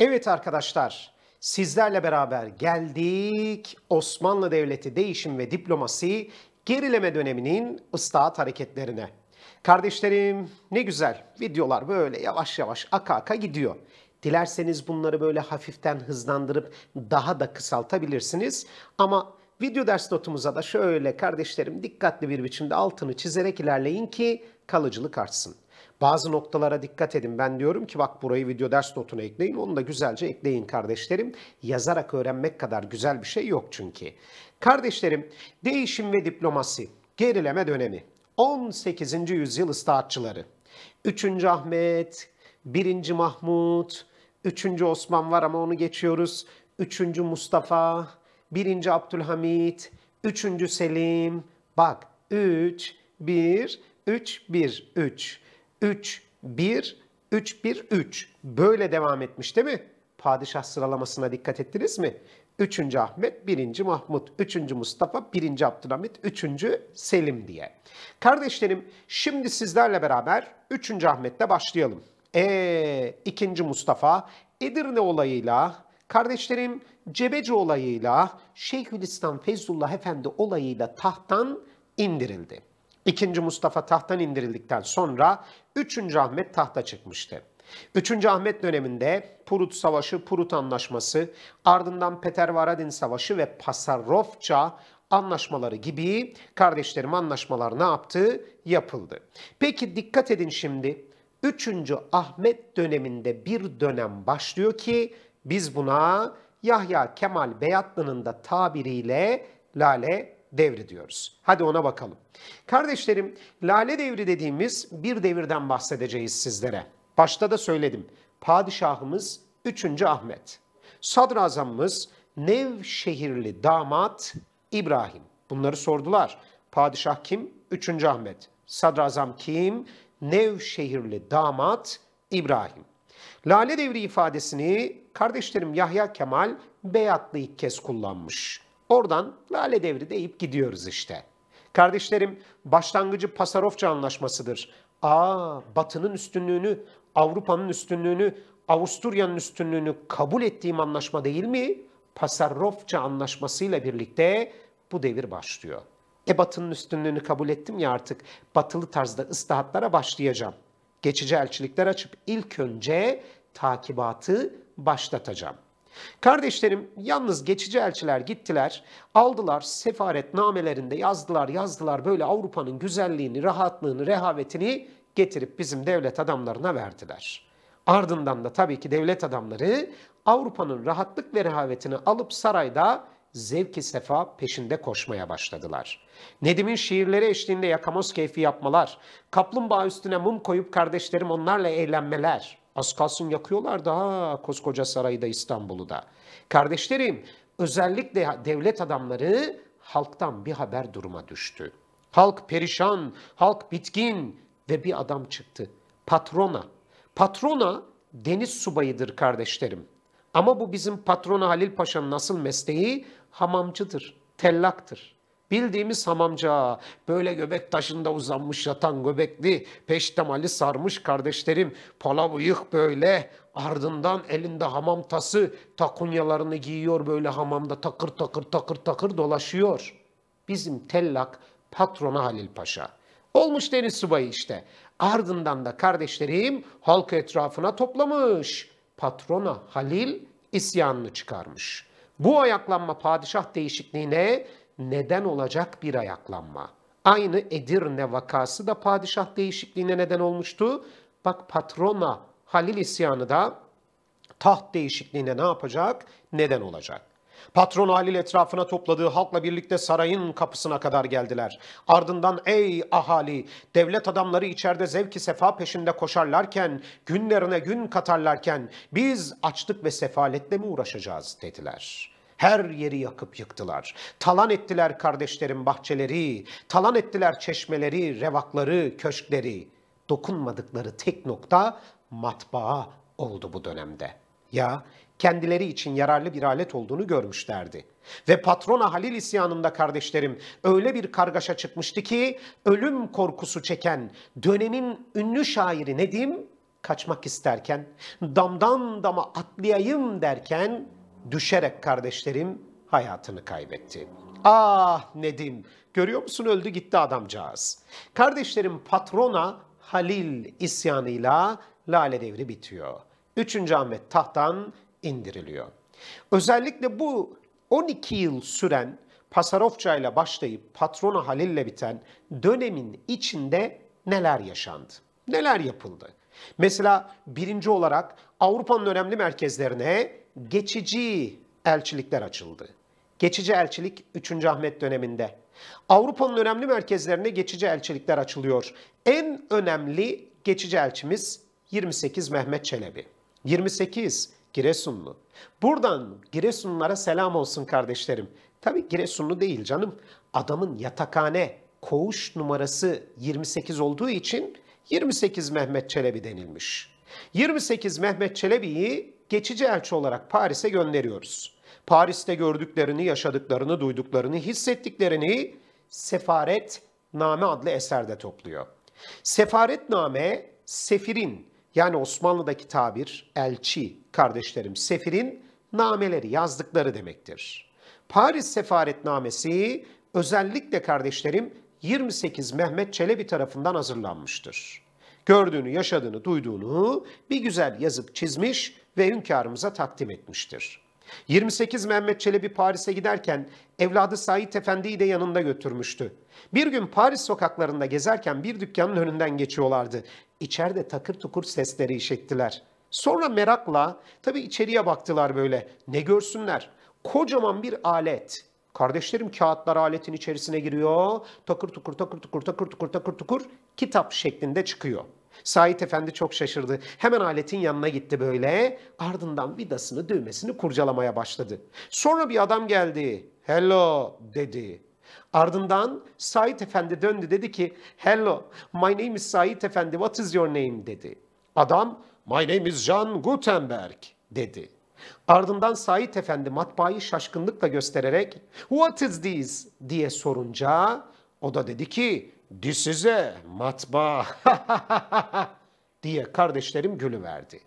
Evet arkadaşlar, sizlerle beraber geldik Osmanlı Devleti değişim ve diplomasi gerileme döneminin ıslahat hareketlerine. Kardeşlerim ne güzel videolar böyle yavaş yavaş aka aka gidiyor. Dilerseniz bunları böyle hafiften hızlandırıp daha da kısaltabilirsiniz. Ama video ders notumuza da şöyle kardeşlerim dikkatli bir biçimde altını çizerek ilerleyin ki kalıcılık artsın. Bazı noktalara dikkat edin. Ben diyorum ki bak burayı video ders notuna ekleyin. Onu da güzelce ekleyin kardeşlerim. Yazarak öğrenmek kadar güzel bir şey yok çünkü. Kardeşlerim değişim ve diplomasi, gerileme dönemi, 18. yüzyıl ıslahatçıları, 3. Ahmet, 1. Mahmut, 3. Osman var ama onu geçiyoruz. 3. Mustafa, 1. Abdülhamit, 3. Selim. Bak 3, 1, 3, 1, 3. 3, 1, 3, 1, 3. Böyle devam etmiş değil mi? Padişah sıralamasına dikkat ettiniz mi? 3. Ahmet, 1. Mahmut, 3. Mustafa, 1. Abdülhamit, 3. Selim diye. Kardeşlerim şimdi sizlerle beraber 3. Ahmet'le başlayalım. E ee, 2. Mustafa Edirne olayıyla, kardeşlerim Cebeci olayıyla, Şeyhülislam Feyzullah Efendi olayıyla tahttan indirildi. İkinci Mustafa tahttan indirildikten sonra 3. Ahmet tahta çıkmıştı. 3. Ahmet döneminde Purut Savaşı, Purut Anlaşması, ardından Petervaradin Savaşı ve Pasarofça anlaşmaları gibi kardeşlerim anlaşmalar ne yaptı? Yapıldı. Peki dikkat edin şimdi. 3. Ahmet döneminde bir dönem başlıyor ki biz buna Yahya Kemal Beyatlı'nın da tabiriyle Lale devri diyoruz. Hadi ona bakalım. Kardeşlerim, lale devri dediğimiz bir devirden bahsedeceğiz sizlere. Başta da söyledim. Padişahımız 3. Ahmet. Sadrazamımız Nevşehirli damat İbrahim. Bunları sordular. Padişah kim? 3. Ahmet. Sadrazam kim? Nevşehirli damat İbrahim. Lale devri ifadesini kardeşlerim Yahya Kemal Beyatlı ilk kez kullanmış. Oradan lale devri deyip gidiyoruz işte. Kardeşlerim başlangıcı Pasarofça anlaşmasıdır. Aa batının üstünlüğünü, Avrupa'nın üstünlüğünü, Avusturya'nın üstünlüğünü kabul ettiğim anlaşma değil mi? Pasarofça anlaşmasıyla birlikte bu devir başlıyor. E batının üstünlüğünü kabul ettim ya artık batılı tarzda ıslahatlara başlayacağım. Geçici elçilikler açıp ilk önce takibatı başlatacağım. Kardeşlerim yalnız geçici elçiler gittiler, aldılar sefaret namelerinde yazdılar yazdılar böyle Avrupa'nın güzelliğini, rahatlığını, rehavetini getirip bizim devlet adamlarına verdiler. Ardından da tabii ki devlet adamları Avrupa'nın rahatlık ve rehavetini alıp sarayda zevki sefa peşinde koşmaya başladılar. Nedim'in şiirleri eşliğinde yakamoz keyfi yapmalar, kaplumbağa üstüne mum koyup kardeşlerim onlarla eğlenmeler, Az kalsın yakıyorlar daha koskoca sarayı İstanbul'u da. Kardeşlerim özellikle devlet adamları halktan bir haber duruma düştü. Halk perişan, halk bitkin ve bir adam çıktı. Patrona. Patrona deniz subayıdır kardeşlerim. Ama bu bizim patrona Halil Paşa'nın nasıl mesleği hamamcıdır, tellaktır. Bildiğimiz hamamca böyle göbek taşında uzanmış yatan göbekli peştemali sarmış kardeşlerim. Pala bıyık böyle ardından elinde hamam tası takunyalarını giyiyor böyle hamamda takır takır takır takır dolaşıyor. Bizim tellak patrona Halil Paşa. Olmuş deniz subayı işte. Ardından da kardeşlerim halk etrafına toplamış. Patrona Halil isyanını çıkarmış. Bu ayaklanma padişah değişikliğine neden olacak bir ayaklanma. Aynı Edirne vakası da padişah değişikliğine neden olmuştu. Bak patrona Halil isyanı da taht değişikliğine ne yapacak? Neden olacak. Patron Halil etrafına topladığı halkla birlikte sarayın kapısına kadar geldiler. Ardından ey ahali devlet adamları içeride zevki sefa peşinde koşarlarken günlerine gün katarlarken biz açlık ve sefaletle mi uğraşacağız dediler.'' Her yeri yakıp yıktılar. Talan ettiler kardeşlerin bahçeleri, talan ettiler çeşmeleri, revakları, köşkleri. Dokunmadıkları tek nokta matbaa oldu bu dönemde. Ya kendileri için yararlı bir alet olduğunu görmüşlerdi. Ve patrona Halil isyanında kardeşlerim öyle bir kargaşa çıkmıştı ki ölüm korkusu çeken dönemin ünlü şairi Nedim kaçmak isterken damdan dama atlayayım derken düşerek kardeşlerim hayatını kaybetti. Ah Nedim, görüyor musun öldü gitti adamcağız. Kardeşlerim patrona Halil isyanıyla Lale Devri bitiyor. Üçüncü Ahmet tahttan indiriliyor. Özellikle bu 12 yıl süren Pasarofça ile başlayıp patrona Halil ile biten dönemin içinde neler yaşandı? Neler yapıldı? Mesela birinci olarak Avrupa'nın önemli merkezlerine geçici elçilikler açıldı. Geçici elçilik 3. Ahmet döneminde. Avrupa'nın önemli merkezlerine geçici elçilikler açılıyor. En önemli geçici elçimiz 28 Mehmet Çelebi. 28 Giresunlu. Buradan Giresunlulara selam olsun kardeşlerim. Tabi Giresunlu değil canım. Adamın yatakhane koğuş numarası 28 olduğu için 28 Mehmet Çelebi denilmiş. 28 Mehmet Çelebi'yi geçici elçi olarak Paris'e gönderiyoruz. Paris'te gördüklerini, yaşadıklarını, duyduklarını, hissettiklerini Sefaret Name adlı eserde topluyor. Sefaret Name, sefirin yani Osmanlı'daki tabir elçi kardeşlerim sefirin nameleri yazdıkları demektir. Paris Sefaretnamesi özellikle kardeşlerim 28 Mehmet Çelebi tarafından hazırlanmıştır. Gördüğünü, yaşadığını, duyduğunu bir güzel yazıp çizmiş ve hünkârımıza takdim etmiştir. 28 Mehmet Çelebi Paris'e giderken evladı Sait Efendi'yi de yanında götürmüştü. Bir gün Paris sokaklarında gezerken bir dükkanın önünden geçiyorlardı. İçeride takır tukur sesleri işittiler. Sonra merakla tabi içeriye baktılar böyle. Ne görsünler? Kocaman bir alet. Kardeşlerim kağıtlar aletin içerisine giriyor. Takır tukur takır tukur takır tukur takır tukur kitap şeklinde çıkıyor. Sait Efendi çok şaşırdı. Hemen aletin yanına gitti böyle. Ardından vidasını düğmesini kurcalamaya başladı. Sonra bir adam geldi. Hello dedi. Ardından Sait Efendi döndü dedi ki Hello my name is Sait Efendi what is your name dedi. Adam my name is John Gutenberg dedi. Ardından Sait Efendi matbaayı şaşkınlıkla göstererek What is this diye sorunca o da dedi ki disize matbaa diye kardeşlerim gülüverdi.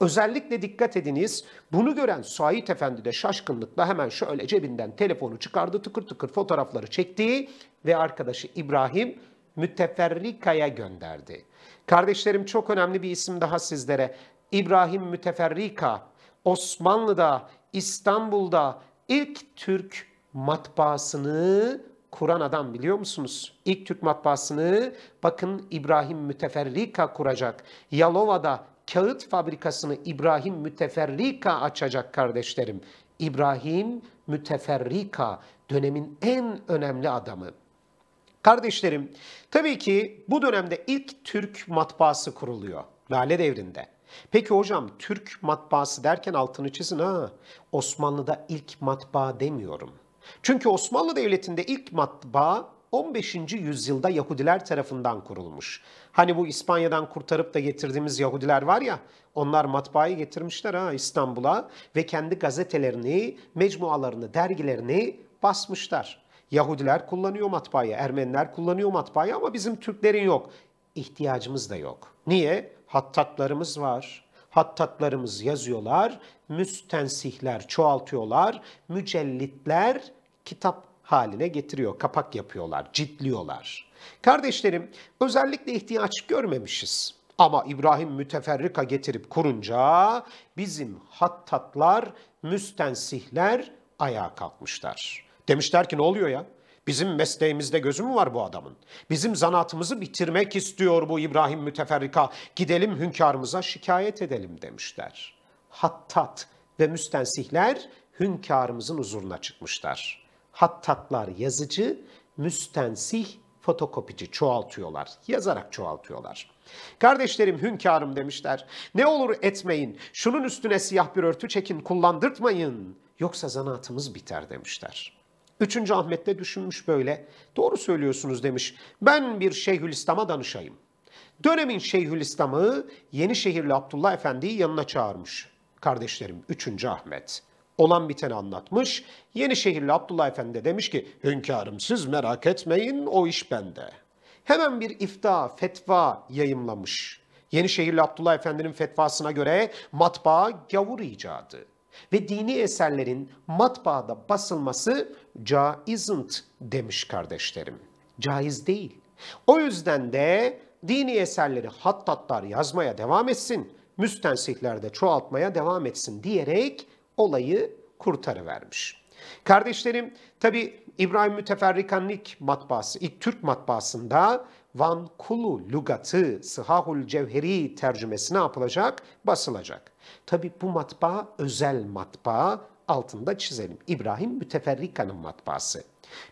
Özellikle dikkat ediniz bunu gören Sait Efendi de şaşkınlıkla hemen şöyle cebinden telefonu çıkardı tıkır tıkır fotoğrafları çekti ve arkadaşı İbrahim Müteferrika'ya gönderdi. Kardeşlerim çok önemli bir isim daha sizlere. İbrahim Müteferrika Osmanlı'da İstanbul'da ilk Türk matbaasını kuran adam biliyor musunuz? İlk Türk matbaasını bakın İbrahim Müteferrika kuracak. Yalova'da kağıt fabrikasını İbrahim Müteferrika açacak kardeşlerim. İbrahim Müteferrika dönemin en önemli adamı. Kardeşlerim, tabii ki bu dönemde ilk Türk matbaası kuruluyor. Lale devrinde. Peki hocam Türk matbaası derken altını çizin ha. Osmanlı'da ilk matbaa demiyorum. Çünkü Osmanlı Devleti'nde ilk matbaa 15. yüzyılda Yahudiler tarafından kurulmuş. Hani bu İspanya'dan kurtarıp da getirdiğimiz Yahudiler var ya, onlar matbaayı getirmişler ha İstanbul'a ve kendi gazetelerini, mecmualarını, dergilerini basmışlar. Yahudiler kullanıyor matbaayı, Ermeniler kullanıyor matbaayı ama bizim Türklerin yok. İhtiyacımız da yok. Niye? Hattatlarımız var, hattatlarımız yazıyorlar, müstensihler çoğaltıyorlar, mücellitler kitap haline getiriyor, kapak yapıyorlar, ciltliyorlar. Kardeşlerim özellikle ihtiyaç görmemişiz. Ama İbrahim müteferrika getirip kurunca bizim hattatlar, müstensihler ayağa kalkmışlar. Demişler ki ne oluyor ya? Bizim mesleğimizde gözü mü var bu adamın? Bizim zanaatımızı bitirmek istiyor bu İbrahim Müteferrika. Gidelim hünkârımıza şikayet edelim demişler. Hattat ve müstensihler hünkârımızın huzuruna çıkmışlar. Hattatlar yazıcı, müstensih fotokopici çoğaltıyorlar. Yazarak çoğaltıyorlar. Kardeşlerim hünkârım demişler. Ne olur etmeyin. Şunun üstüne siyah bir örtü çekin kullandırtmayın. Yoksa zanaatımız biter demişler. Üçüncü Ahmet de düşünmüş böyle. Doğru söylüyorsunuz demiş. Ben bir Şeyhülislam'a danışayım. Dönemin Şeyhülislam'ı Yenişehirli Abdullah Efendi'yi yanına çağırmış. Kardeşlerim üçüncü Ahmet olan biteni anlatmış. Yenişehirli Abdullah Efendi de demiş ki hünkârım siz merak etmeyin o iş bende. Hemen bir ifta, fetva yayımlamış. Yenişehirli Abdullah Efendi'nin fetvasına göre matbaa gavur icadı ve dini eserlerin matbaada basılması caiznt demiş kardeşlerim. Caiz değil. O yüzden de dini eserleri hattatlar yazmaya devam etsin, müstensihler de çoğaltmaya devam etsin diyerek olayı kurtarıvermiş. Kardeşlerim tabi İbrahim Müteferrikanlik matbaası, ilk Türk matbaasında Van Kulu Lugatı Sıhahul Cevheri tercümesi ne yapılacak? Basılacak. Tabi bu matbaa özel matbaa altında çizelim. İbrahim Müteferrika'nın matbaası.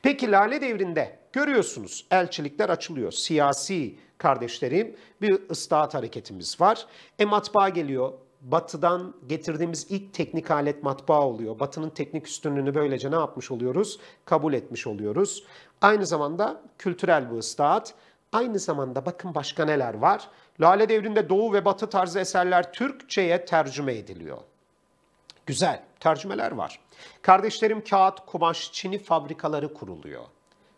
Peki Lale Devri'nde görüyorsunuz elçilikler açılıyor. Siyasi kardeşlerim bir ıslahat hareketimiz var. E matbaa geliyor. Batı'dan getirdiğimiz ilk teknik alet matbaa oluyor. Batı'nın teknik üstünlüğünü böylece ne yapmış oluyoruz? Kabul etmiş oluyoruz. Aynı zamanda kültürel bir ıslahat. Aynı zamanda bakın başka neler var. Lale devrinde Doğu ve Batı tarzı eserler Türkçe'ye tercüme ediliyor. Güzel, tercümeler var. Kardeşlerim kağıt, kumaş, çini fabrikaları kuruluyor.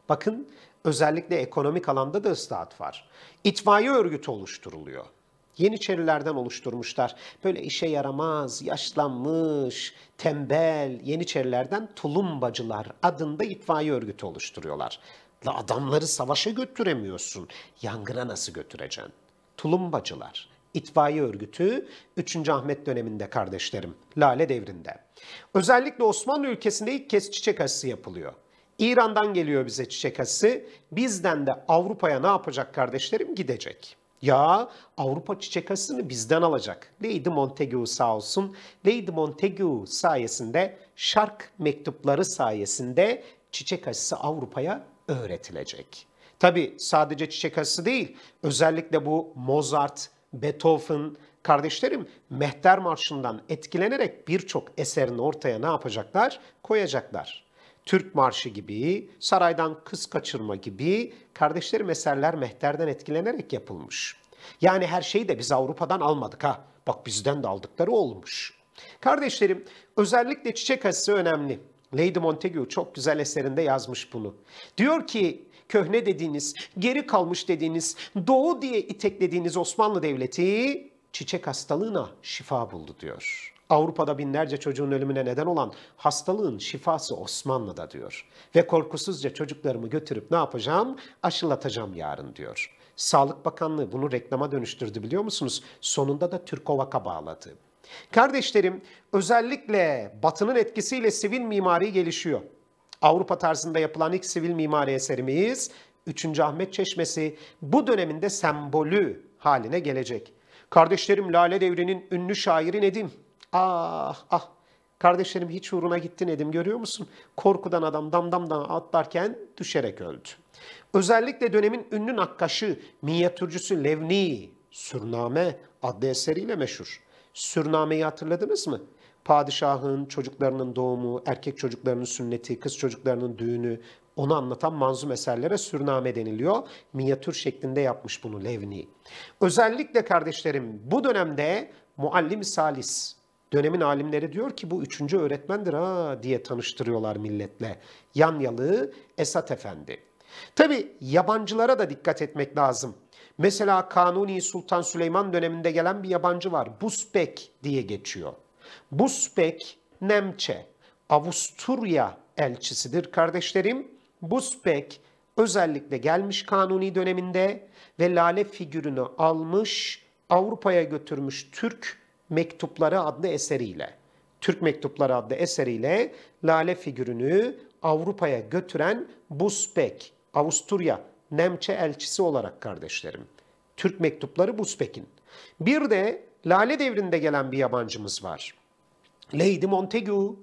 Bakın özellikle ekonomik alanda da ıslahat var. İtfaiye örgütü oluşturuluyor. Yeniçerilerden oluşturmuşlar. Böyle işe yaramaz, yaşlanmış, tembel Yeniçerilerden tulumbacılar adında itfaiye örgütü oluşturuyorlar. La adamları savaşa götüremiyorsun. Yangına nasıl götüreceksin? Tulumbacılar. İtfaiye Örgütü 3. Ahmet döneminde kardeşlerim, Lale devrinde. Özellikle Osmanlı ülkesinde ilk kez çiçek aşısı yapılıyor. İran'dan geliyor bize çiçek aşısı. Bizden de Avrupa'ya ne yapacak kardeşlerim? Gidecek. Ya Avrupa çiçek aşısını bizden alacak. Lady Montagu sağ olsun. Lady Montagu sayesinde şark mektupları sayesinde çiçek aşısı Avrupa'ya öğretilecek. Tabi sadece çiçek aşısı değil, özellikle bu Mozart, Beethoven, kardeşlerim Mehter Marşı'ndan etkilenerek birçok eserini ortaya ne yapacaklar? Koyacaklar. Türk Marşı gibi, Saraydan Kız Kaçırma gibi kardeşlerim eserler Mehter'den etkilenerek yapılmış. Yani her şeyi de biz Avrupa'dan almadık ha. Bak bizden de aldıkları olmuş. Kardeşlerim özellikle çiçek aşısı önemli. Lady Montagu çok güzel eserinde yazmış bunu. Diyor ki köhne dediğiniz, geri kalmış dediğiniz, doğu diye iteklediğiniz Osmanlı Devleti çiçek hastalığına şifa buldu diyor. Avrupa'da binlerce çocuğun ölümüne neden olan hastalığın şifası Osmanlı'da diyor. Ve korkusuzca çocuklarımı götürüp ne yapacağım? Aşılatacağım yarın diyor. Sağlık Bakanlığı bunu reklama dönüştürdü biliyor musunuz? Sonunda da Türkovak'a bağladı. Kardeşlerim özellikle batının etkisiyle sivil mimari gelişiyor. Avrupa tarzında yapılan ilk sivil mimari eserimiz 3. Ahmet Çeşmesi bu döneminde sembolü haline gelecek. Kardeşlerim Lale Devri'nin ünlü şairi Nedim. Ah ah kardeşlerim hiç uğruna gitti Nedim görüyor musun? Korkudan adam damdamdan atlarken düşerek öldü. Özellikle dönemin ünlü nakkaşı, minyatürcüsü Levni, Sürname adlı eseriyle meşhur. Sürnameyi hatırladınız mı? Padişahın çocuklarının doğumu, erkek çocuklarının sünneti, kız çocuklarının düğünü, onu anlatan manzum eserlere sürname deniliyor. Minyatür şeklinde yapmış bunu Levni. Özellikle kardeşlerim bu dönemde muallim salis, dönemin alimleri diyor ki bu üçüncü öğretmendir ha diye tanıştırıyorlar milletle. Yan Yanyalı Esat Efendi. Tabi yabancılara da dikkat etmek lazım. Mesela Kanuni Sultan Süleyman döneminde gelen bir yabancı var. Busbek diye geçiyor. Buspek Nemçe, Avusturya elçisidir kardeşlerim. Buspek özellikle gelmiş kanuni döneminde ve lale figürünü almış Avrupa'ya götürmüş Türk Mektupları adlı eseriyle. Türk Mektupları adlı eseriyle lale figürünü Avrupa'ya götüren Buspek, Avusturya Nemçe elçisi olarak kardeşlerim. Türk mektupları Buspek'in. Bir de Lale devrinde gelen bir yabancımız var. Lady Montagu.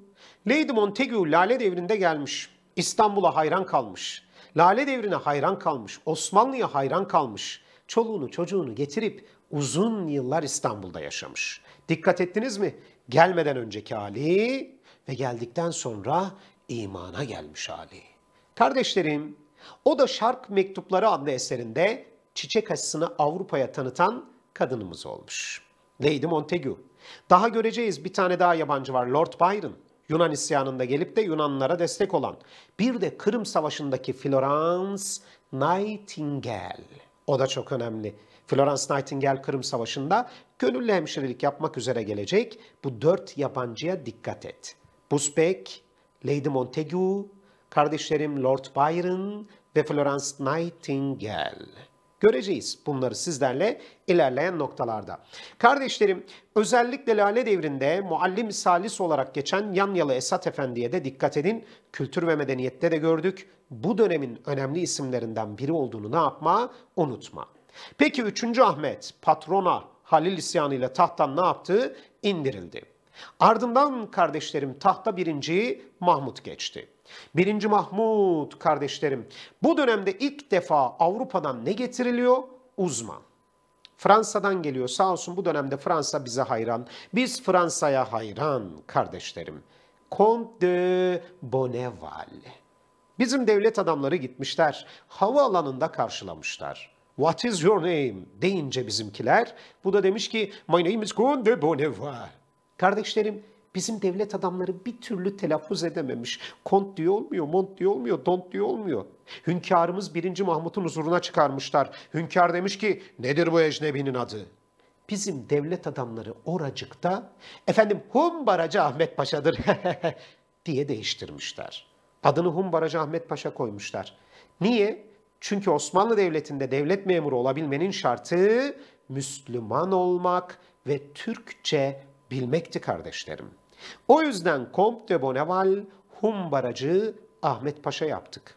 Lady Montagu Lale Devri'nde gelmiş. İstanbul'a hayran kalmış. Lale Devri'ne hayran kalmış. Osmanlı'ya hayran kalmış. Çoluğunu çocuğunu getirip uzun yıllar İstanbul'da yaşamış. Dikkat ettiniz mi? Gelmeden önceki hali ve geldikten sonra imana gelmiş hali. Kardeşlerim, o da Şark Mektupları adlı eserinde çiçek aşısını Avrupa'ya tanıtan kadınımız olmuş. Lady Montagu daha göreceğiz bir tane daha yabancı var Lord Byron. Yunan isyanında gelip de Yunanlara destek olan. Bir de Kırım Savaşı'ndaki Florence Nightingale. O da çok önemli. Florence Nightingale Kırım Savaşı'nda gönüllü hemşirelik yapmak üzere gelecek. Bu dört yabancıya dikkat et. Busbeck, Lady Montagu, kardeşlerim Lord Byron ve Florence Nightingale. Göreceğiz bunları sizlerle ilerleyen noktalarda. Kardeşlerim özellikle Lale Devri'nde muallim salis olarak geçen Yanyalı Esat Efendi'ye de dikkat edin. Kültür ve medeniyette de gördük. Bu dönemin önemli isimlerinden biri olduğunu ne yapma unutma. Peki 3. Ahmet patrona Halil ile tahttan ne yaptı? İndirildi. Ardından kardeşlerim tahta birinci Mahmut geçti. 1. Mahmud kardeşlerim bu dönemde ilk defa Avrupa'dan ne getiriliyor? Uzman. Fransa'dan geliyor sağ olsun bu dönemde Fransa bize hayran. Biz Fransa'ya hayran kardeşlerim. Comte de Bonneval. Bizim devlet adamları gitmişler. Havaalanında karşılamışlar. What is your name deyince bizimkiler. Bu da demiş ki my name is Comte de Bonneval. Kardeşlerim bizim devlet adamları bir türlü telaffuz edememiş. Kont diye olmuyor, mont diye olmuyor, dont diye olmuyor. Hünkârımız 1. Mahmut'un huzuruna çıkarmışlar. Hünkâr demiş ki nedir bu ecnebinin adı? Bizim devlet adamları oracıkta efendim Humbaracı Ahmet Paşa'dır diye değiştirmişler. Adını Humbaracı Ahmet Paşa koymuşlar. Niye? Çünkü Osmanlı Devleti'nde devlet memuru olabilmenin şartı Müslüman olmak ve Türkçe bilmekti kardeşlerim. O yüzden Comte de Bonneval Hum Barajı Ahmet Paşa yaptık.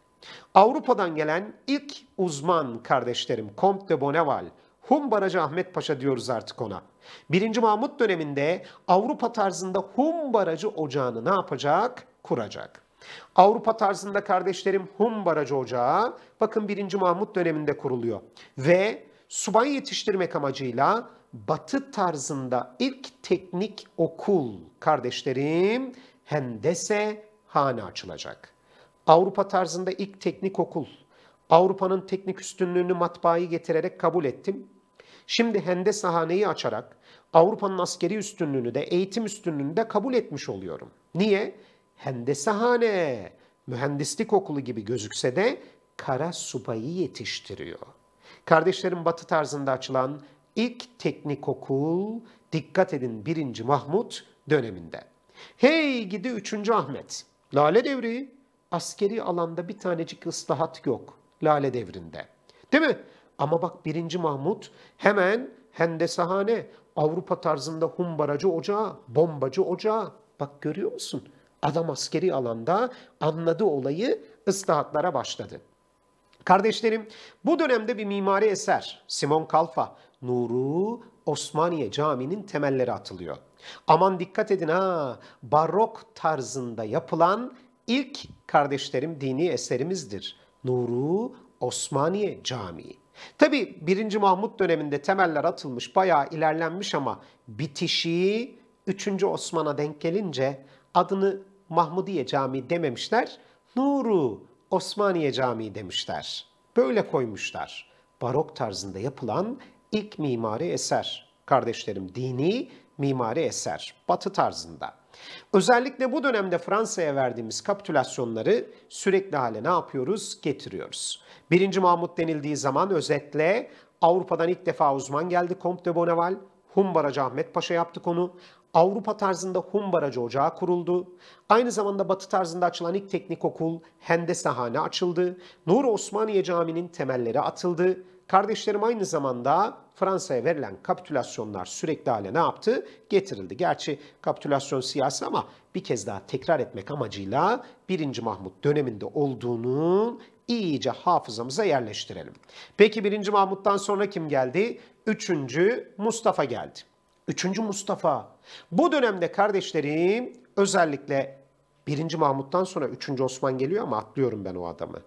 Avrupa'dan gelen ilk uzman kardeşlerim Comte de Bonneval, Hum Barajı Ahmet Paşa diyoruz artık ona. Birinci Mahmut döneminde Avrupa tarzında Hum Barajı Ocağı'nı ne yapacak? Kuracak. Avrupa tarzında kardeşlerim Hum Barajı Ocağı bakın 1. Mahmut döneminde kuruluyor. Ve subay yetiştirmek amacıyla batı tarzında ilk teknik okul kardeşlerim Hendese Hane açılacak. Avrupa tarzında ilk teknik okul. Avrupa'nın teknik üstünlüğünü matbaayı getirerek kabul ettim. Şimdi Hendese Hane'yi açarak Avrupa'nın askeri üstünlüğünü de eğitim üstünlüğünü de kabul etmiş oluyorum. Niye? Hendese Hane mühendislik okulu gibi gözükse de kara subayı yetiştiriyor. Kardeşlerim batı tarzında açılan ilk okul dikkat edin 1. Mahmut döneminde. Hey gidi 3. Ahmet. Lale devri. Askeri alanda bir tanecik ıslahat yok Lale devrinde. Değil mi? Ama bak 1. Mahmut hemen hendesehane, Avrupa tarzında humbaracı ocağı, bombacı ocağı. Bak görüyor musun? Adam askeri alanda anladı olayı ıslahatlara başladı. Kardeşlerim bu dönemde bir mimari eser Simon Kalfa nuru Osmaniye Camii'nin temelleri atılıyor. Aman dikkat edin ha, barok tarzında yapılan ilk kardeşlerim dini eserimizdir. Nuru Osmaniye Camii. Tabi 1. Mahmut döneminde temeller atılmış, bayağı ilerlenmiş ama bitişi 3. Osman'a denk gelince adını Mahmudiye Camii dememişler, Nuru Osmaniye Camii demişler. Böyle koymuşlar. Barok tarzında yapılan ilk mimari eser kardeşlerim. Dini mimari eser. Batı tarzında. Özellikle bu dönemde Fransa'ya verdiğimiz kapitülasyonları sürekli hale ne yapıyoruz? Getiriyoruz. Birinci Mahmut denildiği zaman özetle Avrupa'dan ilk defa uzman geldi Comte de Bonneval. Humbaracı Ahmet Paşa yaptı konu. Avrupa tarzında Humbaracı Ocağı kuruldu. Aynı zamanda Batı tarzında açılan ilk teknik okul Hendesehane açıldı. Nur Osmaniye Camii'nin temelleri atıldı. Kardeşlerim aynı zamanda Fransa'ya verilen kapitülasyonlar sürekli hale ne yaptı? Getirildi. Gerçi kapitülasyon siyasi ama bir kez daha tekrar etmek amacıyla 1. Mahmut döneminde olduğunu iyice hafızamıza yerleştirelim. Peki 1. Mahmut'tan sonra kim geldi? 3. Mustafa geldi. 3. Mustafa. Bu dönemde kardeşlerim özellikle 1. Mahmut'tan sonra 3. Osman geliyor ama atlıyorum ben o adamı.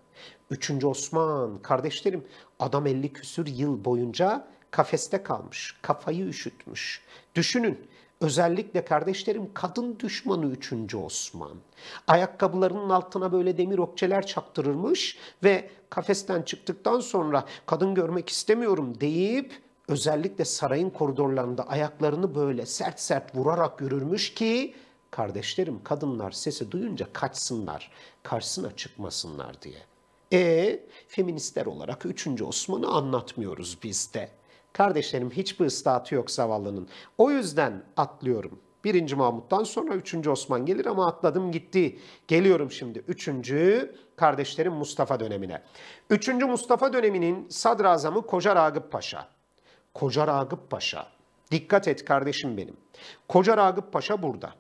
3. Osman kardeşlerim adam 50 küsür yıl boyunca kafeste kalmış, kafayı üşütmüş. Düşünün özellikle kardeşlerim kadın düşmanı 3. Osman. Ayakkabılarının altına böyle demir okçeler çaktırırmış ve kafesten çıktıktan sonra kadın görmek istemiyorum deyip özellikle sarayın koridorlarında ayaklarını böyle sert sert vurarak yürürmüş ki kardeşlerim kadınlar sesi duyunca kaçsınlar, karşısına çıkmasınlar diye. E feministler olarak 3. Osman'ı anlatmıyoruz biz de. Kardeşlerim hiçbir ıslahatı yok zavallının. O yüzden atlıyorum. Birinci Mahmut'tan sonra üçüncü Osman gelir ama atladım gitti. Geliyorum şimdi üçüncü kardeşlerim Mustafa dönemine. Üçüncü Mustafa döneminin sadrazamı Koca Ragıp Paşa. Koca Ragıp Paşa. Dikkat et kardeşim benim. Koca Ragıp Paşa burada.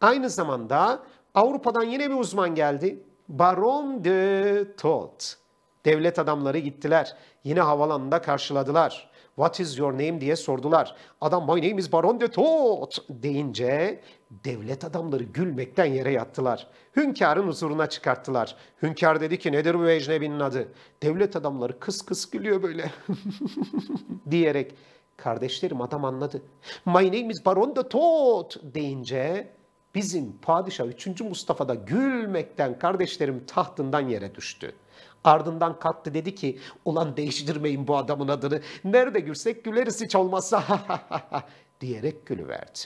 Aynı zamanda Avrupa'dan yine bir uzman geldi. Baron de Tot. Devlet adamları gittiler. Yine havalanında karşıladılar. What is your name diye sordular. Adam my name is Baron de Tot deyince devlet adamları gülmekten yere yattılar. Hünkârın huzuruna çıkarttılar. Hünkâr dedi ki nedir bu ecnebinin adı? Devlet adamları kıs kıs gülüyor böyle diyerek. Kardeşlerim adam anladı. My name is Baron de Tot deyince bizim padişah 3. Mustafa da gülmekten kardeşlerim tahtından yere düştü. Ardından kalktı dedi ki ulan değiştirmeyin bu adamın adını. Nerede gürsek güleriz hiç olmazsa diyerek gülüverdi.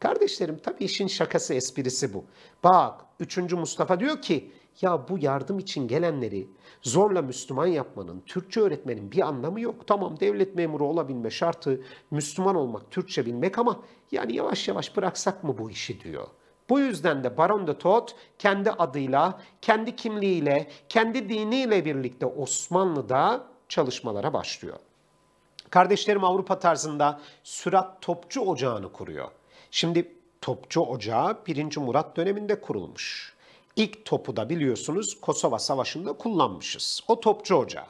Kardeşlerim tabii işin şakası esprisi bu. Bak 3. Mustafa diyor ki ya bu yardım için gelenleri zorla Müslüman yapmanın, Türkçe öğretmenin bir anlamı yok. Tamam devlet memuru olabilme şartı Müslüman olmak, Türkçe bilmek ama yani yavaş yavaş bıraksak mı bu işi diyor. Bu yüzden de Baron de Todt kendi adıyla, kendi kimliğiyle, kendi diniyle birlikte Osmanlı'da çalışmalara başlıyor. Kardeşlerim Avrupa tarzında Sürat Topçu Ocağı'nı kuruyor. Şimdi Topçu Ocağı 1. Murat döneminde kurulmuş. İlk topu da biliyorsunuz Kosova Savaşı'nda kullanmışız. O Topçu Ocağı.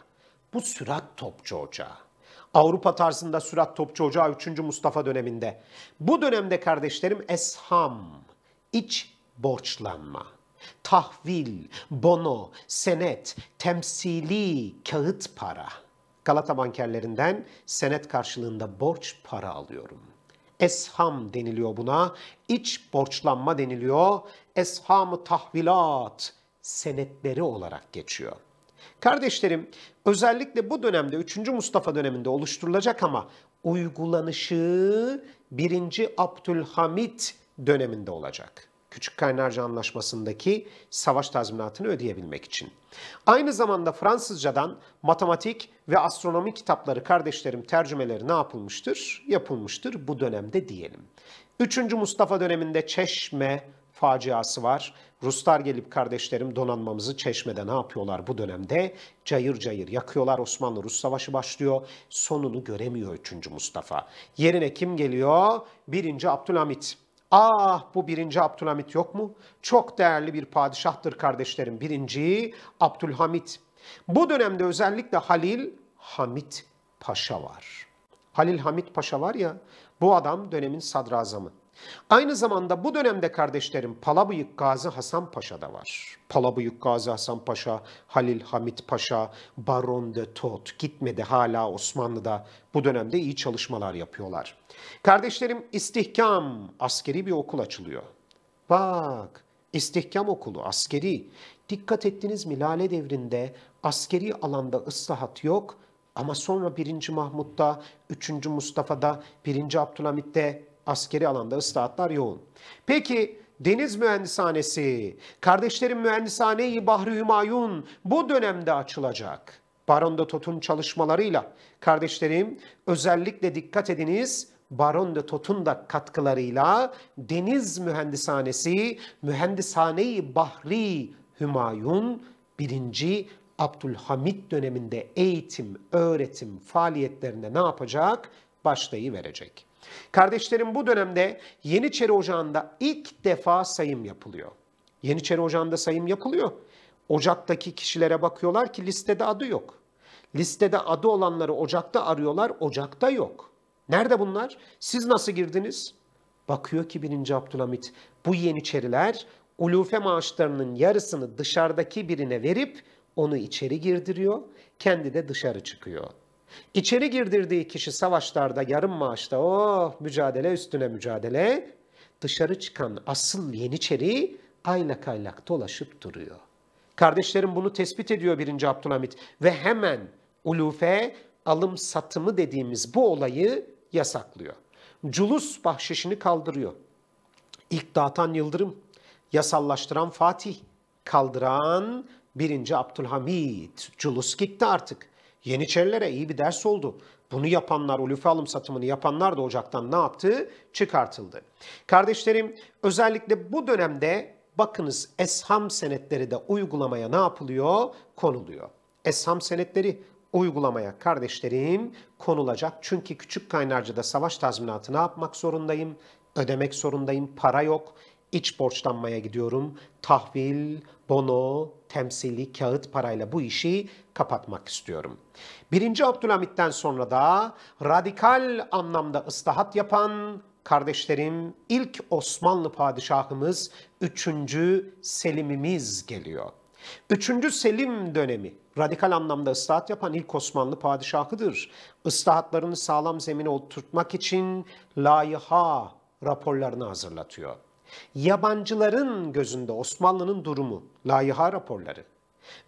Bu Sürat Topçu Ocağı. Avrupa tarzında Sürat Topçu Ocağı 3. Mustafa döneminde. Bu dönemde kardeşlerim Esham iç borçlanma, tahvil, bono, senet, temsili, kağıt para. Galata bankerlerinden senet karşılığında borç para alıyorum. Esham deniliyor buna, iç borçlanma deniliyor, esham tahvilat senetleri olarak geçiyor. Kardeşlerim, özellikle bu dönemde 3. Mustafa döneminde oluşturulacak ama uygulanışı 1. Abdülhamit döneminde olacak. Küçük Kaynarca Anlaşması'ndaki savaş tazminatını ödeyebilmek için. Aynı zamanda Fransızcadan matematik ve astronomi kitapları kardeşlerim tercümeleri ne yapılmıştır? Yapılmıştır bu dönemde diyelim. 3. Mustafa döneminde Çeşme faciası var. Ruslar gelip kardeşlerim donanmamızı Çeşme'de ne yapıyorlar bu dönemde? Cayır cayır yakıyorlar. Osmanlı-Rus savaşı başlıyor. Sonunu göremiyor 3. Mustafa. Yerine kim geliyor? 1. Abdülhamit. Ah bu birinci Abdülhamit yok mu? Çok değerli bir padişahtır kardeşlerim. Birinci Abdülhamit. Bu dönemde özellikle Halil Hamit Paşa var. Halil Hamit Paşa var ya bu adam dönemin sadrazamı. Aynı zamanda bu dönemde kardeşlerim Palabıyık Gazi Hasan Paşa da var. Palabıyık Gazi Hasan Paşa, Halil Hamit Paşa, Baron de Tot gitmedi hala Osmanlı'da bu dönemde iyi çalışmalar yapıyorlar. Kardeşlerim istihkam askeri bir okul açılıyor. Bak istihkam okulu askeri. Dikkat ettiniz mi Lale Devri'nde askeri alanda ıslahat yok ama sonra 1. Mahmut'ta, 3. Mustafa'da, 1. Abdülhamit'te Askeri alanda ıslahatlar yoğun. Peki Deniz mühendisanesi, kardeşlerin Mühendishane-i Bahri Hümayun bu dönemde açılacak. Baron de Tot'un çalışmalarıyla kardeşlerim özellikle dikkat ediniz Baron de Tot'un da katkılarıyla Deniz mühendisanesi, Mühendishane-i Bahri Hümayun birinci Abdülhamit döneminde eğitim, öğretim faaliyetlerinde ne yapacak? Başlayı verecek. Kardeşlerim bu dönemde Yeniçeri Ocağı'nda ilk defa sayım yapılıyor. Yeniçeri Ocağı'nda sayım yapılıyor. Ocaktaki kişilere bakıyorlar ki listede adı yok. Listede adı olanları Ocak'ta arıyorlar, Ocak'ta yok. Nerede bunlar? Siz nasıl girdiniz? Bakıyor ki 1. Abdülhamit bu Yeniçeriler ulufe maaşlarının yarısını dışarıdaki birine verip onu içeri girdiriyor, kendi de dışarı çıkıyor.'' İçeri girdirdiği kişi savaşlarda yarım maaşta oh mücadele üstüne mücadele. Dışarı çıkan asıl yeniçeri aylak aylak dolaşıp duruyor. Kardeşlerim bunu tespit ediyor 1. Abdülhamit ve hemen ulufe alım satımı dediğimiz bu olayı yasaklıyor. Culus bahşişini kaldırıyor. İlk dağıtan Yıldırım, yasallaştıran Fatih, kaldıran 1. Abdülhamit. Culus gitti artık. Yeniçerilere iyi bir ders oldu. Bunu yapanlar, ulufe alım satımını yapanlar da Ocak'tan ne yaptı? Çıkartıldı. Kardeşlerim özellikle bu dönemde bakınız esham senetleri de uygulamaya ne yapılıyor? Konuluyor. Esham senetleri uygulamaya kardeşlerim konulacak. Çünkü küçük kaynarcıda savaş tazminatı ne yapmak zorundayım? Ödemek zorundayım. Para yok. İç borçlanmaya gidiyorum. Tahvil, bono, temsili kağıt parayla bu işi kapatmak istiyorum. Birinci Abdülhamit'ten sonra da radikal anlamda ıslahat yapan kardeşlerim ilk Osmanlı padişahımız 3. Selim'imiz geliyor. 3. Selim dönemi radikal anlamda ıslahat yapan ilk Osmanlı padişahıdır. Islahatlarını sağlam zemine oturtmak için layiha raporlarını hazırlatıyor yabancıların gözünde Osmanlı'nın durumu, layiha raporları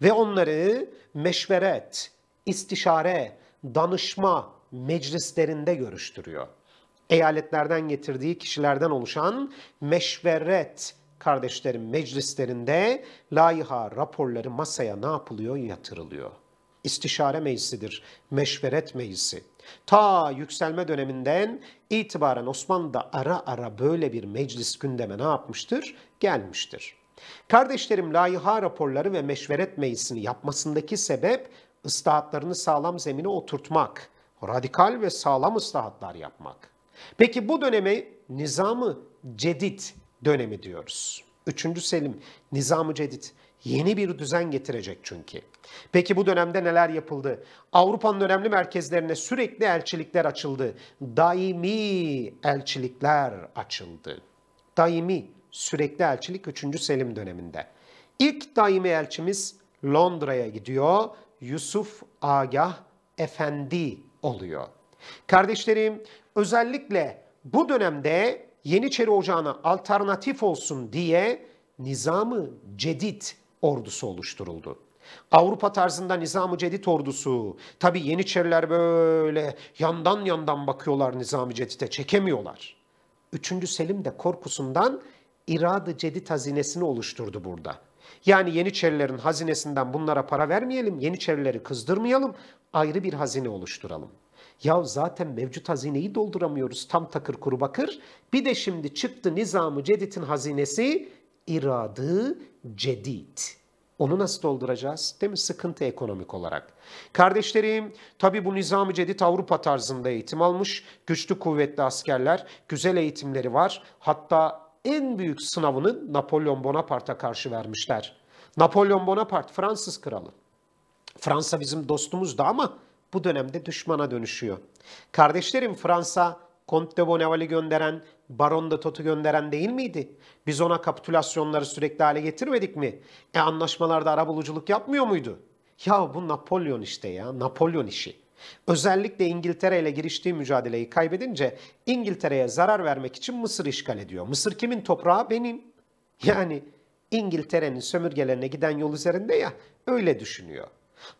ve onları meşveret, istişare, danışma meclislerinde görüştürüyor. Eyaletlerden getirdiği kişilerden oluşan meşveret kardeşlerin meclislerinde layiha raporları masaya ne yapılıyor yatırılıyor. İstişare meclisidir, meşveret meclisi. Ta yükselme döneminden itibaren Osmanlı'da ara ara böyle bir meclis gündeme ne yapmıştır? Gelmiştir. Kardeşlerim layiha raporları ve meşveret meclisini yapmasındaki sebep ıslahatlarını sağlam zemine oturtmak, radikal ve sağlam ıslahatlar yapmak. Peki bu döneme nizamı cedid dönemi diyoruz. üçüncü Selim, nizamı cedid. Yeni bir düzen getirecek çünkü. Peki bu dönemde neler yapıldı? Avrupa'nın önemli merkezlerine sürekli elçilikler açıldı. Daimi elçilikler açıldı. Daimi sürekli elçilik 3. Selim döneminde. İlk daimi elçimiz Londra'ya gidiyor. Yusuf Agah Efendi oluyor. Kardeşlerim özellikle bu dönemde Yeniçeri Ocağı'na alternatif olsun diye nizamı cedid ordusu oluşturuldu. Avrupa tarzında Nizam-ı Cedid ordusu. Tabi Yeniçeriler böyle yandan yandan bakıyorlar Nizam-ı Cedid'e çekemiyorlar. Üçüncü Selim de korkusundan İrad-ı Cedid hazinesini oluşturdu burada. Yani Yeniçerilerin hazinesinden bunlara para vermeyelim, Yeniçerileri kızdırmayalım, ayrı bir hazine oluşturalım. Ya zaten mevcut hazineyi dolduramıyoruz tam takır kuru bakır. Bir de şimdi çıktı Nizam-ı Cedid'in hazinesi iradı cedid. Onu nasıl dolduracağız? Değil mi? Sıkıntı ekonomik olarak. Kardeşlerim, tabi bu nizam-ı cedid Avrupa tarzında eğitim almış. Güçlü kuvvetli askerler, güzel eğitimleri var. Hatta en büyük sınavını Napolyon Bonaparte'a karşı vermişler. Napolyon Bonaparte Fransız kralı. Fransa bizim dostumuzdu ama bu dönemde düşmana dönüşüyor. Kardeşlerim Fransa Comte de Bonneval'i gönderen Baron da TOT'u gönderen değil miydi? Biz ona kapitülasyonları sürekli hale getirmedik mi? E anlaşmalarda arabuluculuk yapmıyor muydu? Ya bu Napolyon işte ya, Napolyon işi. Özellikle İngiltere ile giriştiği mücadeleyi kaybedince İngiltere'ye zarar vermek için Mısır işgal ediyor. Mısır kimin toprağı? Benim. Yani İngiltere'nin sömürgelerine giden yol üzerinde ya öyle düşünüyor.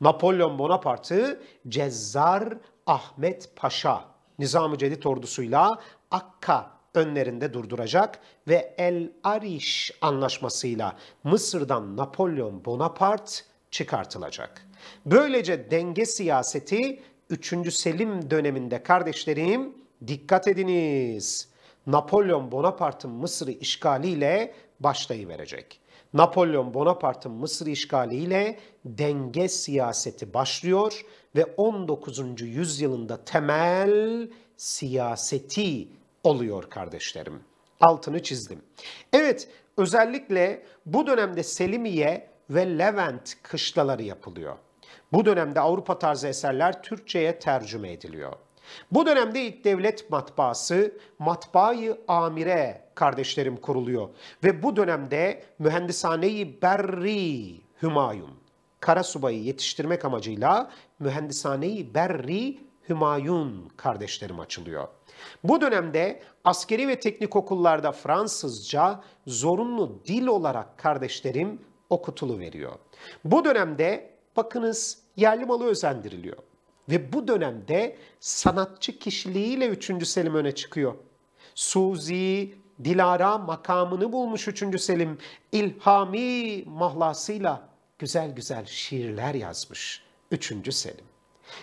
Napolyon Bonaparte, Cezzar Ahmet Paşa Nizam-ı Cedid ordusuyla Akka önlerinde durduracak ve El Ariş anlaşmasıyla Mısır'dan Napolyon Bonaparte çıkartılacak. Böylece denge siyaseti 3. Selim döneminde kardeşlerim dikkat ediniz. Napolyon Bonaparte'ın Mısır'ı işgaliyle başlayıverecek. Napolyon Bonaparte'ın Mısır işgaliyle denge siyaseti başlıyor ve 19. yüzyılında temel siyaseti oluyor kardeşlerim. Altını çizdim. Evet, özellikle bu dönemde Selimiye ve Levent kışlaları yapılıyor. Bu dönemde Avrupa tarzı eserler Türkçe'ye tercüme ediliyor. Bu dönemde ilk devlet matbaası Matbaayı Amire kardeşlerim kuruluyor ve bu dönemde Mühendisane-i Berri Hümayun Karasubay'ı yetiştirmek amacıyla Mühendisane-i Berri Hümayun kardeşlerim açılıyor. Bu dönemde askeri ve teknik okullarda Fransızca zorunlu dil olarak kardeşlerim okutulu veriyor. Bu dönemde bakınız yerli malı özendiriliyor. Ve bu dönemde sanatçı kişiliğiyle 3. Selim öne çıkıyor. Suzi, Dilara makamını bulmuş 3. Selim ilhami mahlasıyla güzel güzel şiirler yazmış 3. Selim.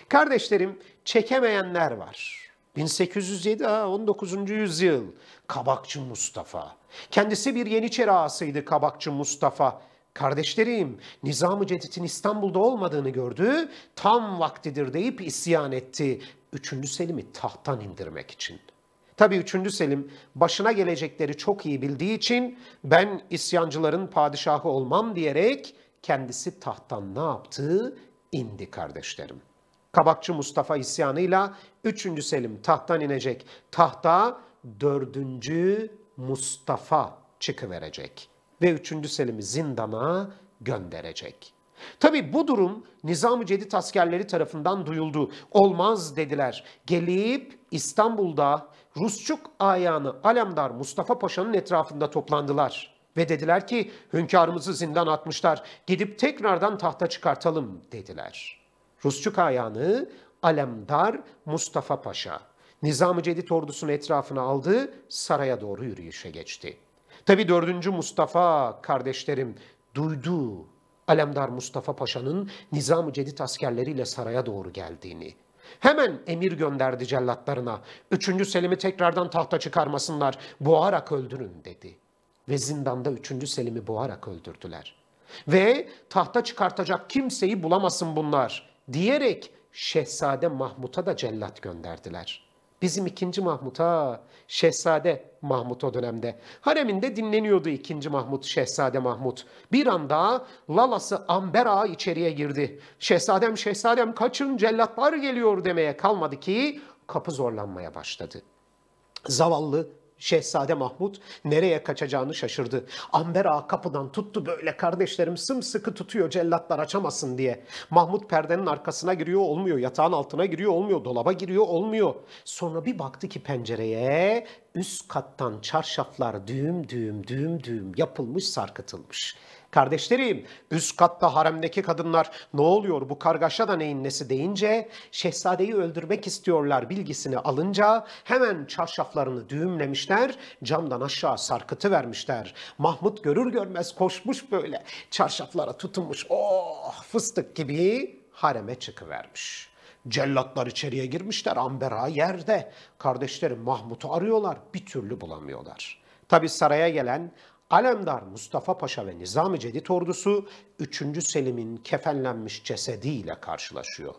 Kardeşlerim çekemeyenler var. 1807 ha 19. yüzyıl Kabakçı Mustafa. Kendisi bir Yeniçeri ağasıydı Kabakçı Mustafa. Kardeşlerim, Nizam-ı Cedid'in İstanbul'da olmadığını gördü, tam vaktidir deyip isyan etti. Üçüncü Selim'i tahttan indirmek için. Tabi Üçüncü Selim başına gelecekleri çok iyi bildiği için ben isyancıların padişahı olmam diyerek kendisi tahttan ne yaptı? indi kardeşlerim. Tabakçı Mustafa isyanıyla 3. Selim tahttan inecek. Tahta 4. Mustafa çıkıverecek ve 3. Selim'i zindana gönderecek. Tabi bu durum Nizam-ı Cedid askerleri tarafından duyuldu. Olmaz dediler. Gelip İstanbul'da Rusçuk ayağını Alemdar Mustafa Paşa'nın etrafında toplandılar. Ve dediler ki hünkârımızı zindan atmışlar gidip tekrardan tahta çıkartalım dediler.'' Rusçuk ayağını Alemdar Mustafa Paşa Nizam-ı Cedid ordusunu etrafına aldı, saraya doğru yürüyüşe geçti. Tabi 4. Mustafa kardeşlerim duydu Alemdar Mustafa Paşa'nın Nizam-ı Cedid askerleriyle saraya doğru geldiğini. Hemen emir gönderdi cellatlarına. Üçüncü Selim'i tekrardan tahta çıkarmasınlar, boğarak öldürün dedi. Ve zindanda üçüncü Selim'i boğarak öldürdüler. Ve tahta çıkartacak kimseyi bulamasın bunlar diyerek Şehzade Mahmut'a da cellat gönderdiler. Bizim ikinci Mahmut'a, Şehzade Mahmut o dönemde. Hareminde dinleniyordu ikinci Mahmut, Şehzade Mahmut. Bir anda lalası Amber Ağa içeriye girdi. Şehzadem, şehzadem kaçın cellatlar geliyor demeye kalmadı ki kapı zorlanmaya başladı. Zavallı Şehzade Mahmut nereye kaçacağını şaşırdı. Amber Ağa kapıdan tuttu böyle kardeşlerim sımsıkı tutuyor cellatlar açamasın diye. Mahmut perdenin arkasına giriyor olmuyor, yatağın altına giriyor olmuyor, dolaba giriyor olmuyor. Sonra bir baktı ki pencereye üst kattan çarşaflar düğüm düğüm düğüm düğüm yapılmış sarkıtılmış. Kardeşlerim üst katta haremdeki kadınlar ne oluyor bu kargaşa da neyin nesi deyince şehzadeyi öldürmek istiyorlar bilgisini alınca hemen çarşaflarını düğümlemişler camdan aşağı sarkıtı vermişler. Mahmut görür görmez koşmuş böyle çarşaflara tutunmuş oh fıstık gibi hareme çıkıvermiş.'' Cellatlar içeriye girmişler, Ambera yerde. Kardeşlerim Mahmut'u arıyorlar, bir türlü bulamıyorlar. Tabi saraya gelen Alemdar Mustafa Paşa ve Nizami Cedid ordusu 3. Selim'in kefenlenmiş cesediyle karşılaşıyor.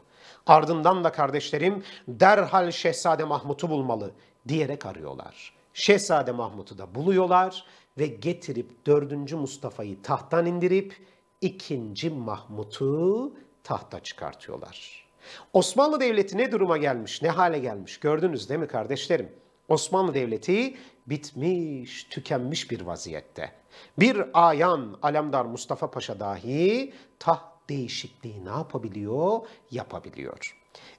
Ardından da kardeşlerim derhal Şehzade Mahmut'u bulmalı diyerek arıyorlar. Şehzade Mahmut'u da buluyorlar ve getirip 4. Mustafa'yı tahttan indirip 2. Mahmut'u tahta çıkartıyorlar. Osmanlı Devleti ne duruma gelmiş, ne hale gelmiş gördünüz değil mi kardeşlerim? Osmanlı Devleti bitmiş, tükenmiş bir vaziyette. Bir ayan Alemdar Mustafa Paşa dahi tah değişikliği ne yapabiliyor? Yapabiliyor.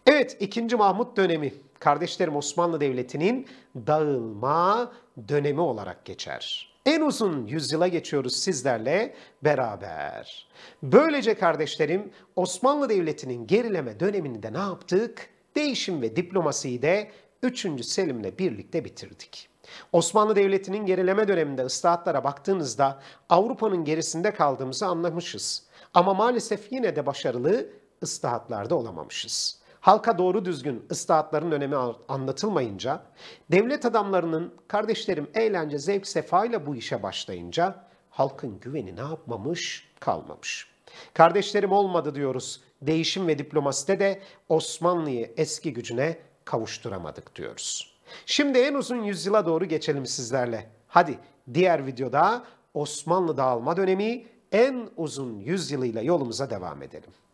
Evet, 2. Mahmut dönemi kardeşlerim Osmanlı Devleti'nin dağılma dönemi olarak geçer. En uzun yüzyıla geçiyoruz sizlerle beraber. Böylece kardeşlerim Osmanlı Devleti'nin gerileme dönemi'nde ne yaptık? Değişim ve diplomasiyi de 3. Selim'le birlikte bitirdik. Osmanlı Devleti'nin gerileme döneminde ıslahatlara baktığınızda Avrupa'nın gerisinde kaldığımızı anlamışız. Ama maalesef yine de başarılı ıslahatlarda olamamışız. Halka doğru düzgün ıslahatların önemi anlatılmayınca, devlet adamlarının kardeşlerim eğlence, zevk, sefayla bu işe başlayınca halkın güveni ne yapmamış kalmamış. Kardeşlerim olmadı diyoruz. Değişim ve diplomaside de Osmanlı'yı eski gücüne kavuşturamadık diyoruz. Şimdi en uzun yüzyıla doğru geçelim sizlerle. Hadi diğer videoda Osmanlı dağılma dönemi en uzun yüzyılıyla yolumuza devam edelim.